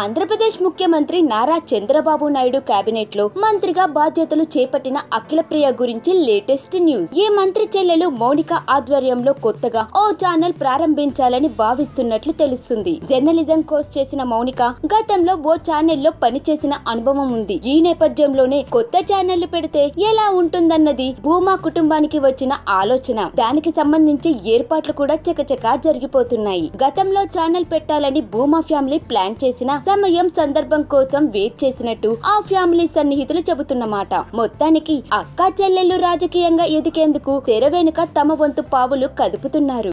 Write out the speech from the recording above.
ఆంధ్రప్రదేశ్ ముఖ్యమంత్రి నారా చంద్రబాబు నాయుడు కేబినెట్ లో మంత్రిగా బాధ్యతలు చేపట్టిన అఖిలప్రియ గురించి లేటెస్ట్ న్యూస్ ఈ మంత్రి చెల్లెలు మౌనిక ఆధ్వర్యంలో కొత్తగా ఓ ఛానల్ ప్రారంభించాలని భావిస్తున్నట్లు తెలుస్తుంది జర్నలిజం కోర్స్ చేసిన మౌనిక గతంలో ఓ ఛానల్ లో పనిచేసిన అనుభవం ఉంది ఈ నేపథ్యంలోనే కొత్త ఛానల్ పెడితే ఎలా ఉంటుందన్నది భూమా కుటుంబానికి వచ్చిన ఆలోచన దానికి సంబంధించి ఏర్పాట్లు కూడా చకచకా జరిగిపోతున్నాయి గతంలో ఛానల్ పెట్టాలని భూమా ఫ్యామిలీ ప్లాన్ చేసిన సమయం సందర్భం కోసం వెయిట్ చేసినట్టు ఆ ఫ్యామిలీ సన్నిహితులు చెబుతున్నమాట మొత్తానికి అక్క చెల్లెళ్ళు రాజకీయంగా ఎదికేందుకు తెర వెనుక తమ వంతు పావులు కదుపుతున్నారు